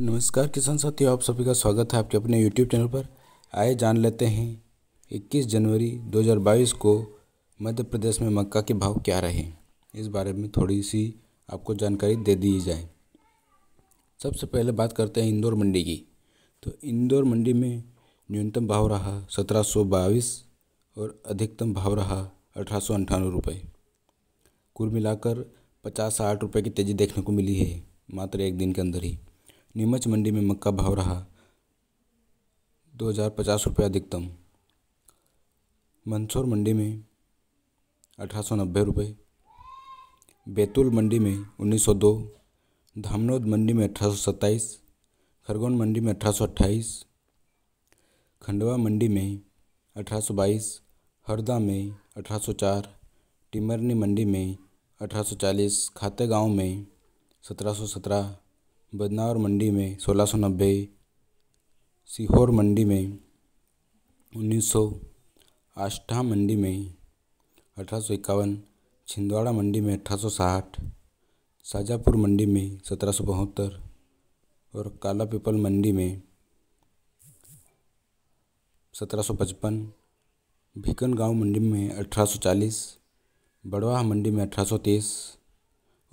नमस्कार किसान साथियों आप सभी का स्वागत है आपके अपने यूट्यूब चैनल पर आए जान लेते हैं 21 जनवरी 2022 को मध्य प्रदेश में मक्का के भाव क्या रहे इस बारे में थोड़ी सी आपको जानकारी दे दी जाए सबसे पहले बात करते हैं इंदौर मंडी की तो इंदौर मंडी में न्यूनतम भाव रहा सत्रह और अधिकतम भाव रहा अठारह रुपये कुल मिलाकर पचास साठ रुपये की तेज़ी देखने को मिली है मात्र एक दिन के अंदर ही नीमच मंडी में मक्का भाव रहा दो हज़ार पचास रुपये अधिकतम मंदसौर मंडी में अठारह सौ नब्बे रुपये बैतूल मंडी में उन्नीस सौ दो धामनोद मंडी में अठारह सौ सत्ताईस खरगोन मंडी में अठारह सौ अट्ठाईस खंडवा मंडी में अठारह सौ बाईस हरदा में अठारह सौ चार टिमरनी मंडी में अठारह सौ चालीस खाते गाँव में सत्रह सौ सत्रह बदनावर मंडी में सोलह सौ नब्बे सीहोर मंडी में उन्नीस सौ आष्टा मंडी में अठारह सौ इक्यावन छिंदवाड़ा मंडी में अठारह सौ साठ शाजापुर मंडी में सत्रह सौ बहत्तर और काला पीपल मंडी में सत्रह सौ पचपन भिकन गांव मंडी में अठारह सौ चालीस बड़वाह मंडी में अठारह सौ तेईस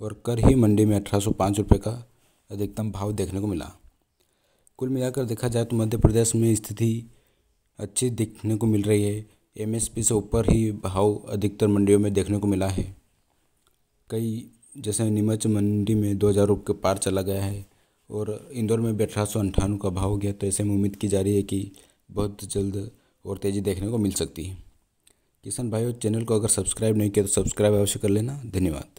और करही मंडी में अठारह सौ पाँच रुपये का अधिकतम भाव देखने को मिला कुल मिलाकर देखा जाए तो मध्य प्रदेश में स्थिति अच्छी देखने को मिल रही है एमएसपी से ऊपर ही भाव अधिकतर मंडियों में देखने को मिला है कई जैसे नीमच मंडी में दो हज़ार के पार चला गया है और इंदौर में भी अठारह सौ अंठानवे का भाव गया तो ऐसे में उम्मीद की जा रही है कि बहुत जल्द और तेज़ी देखने को मिल सकती है किसान भाइयों चैनल को अगर सब्सक्राइब नहीं किया तो सब्सक्राइब अवश्य कर लेना धन्यवाद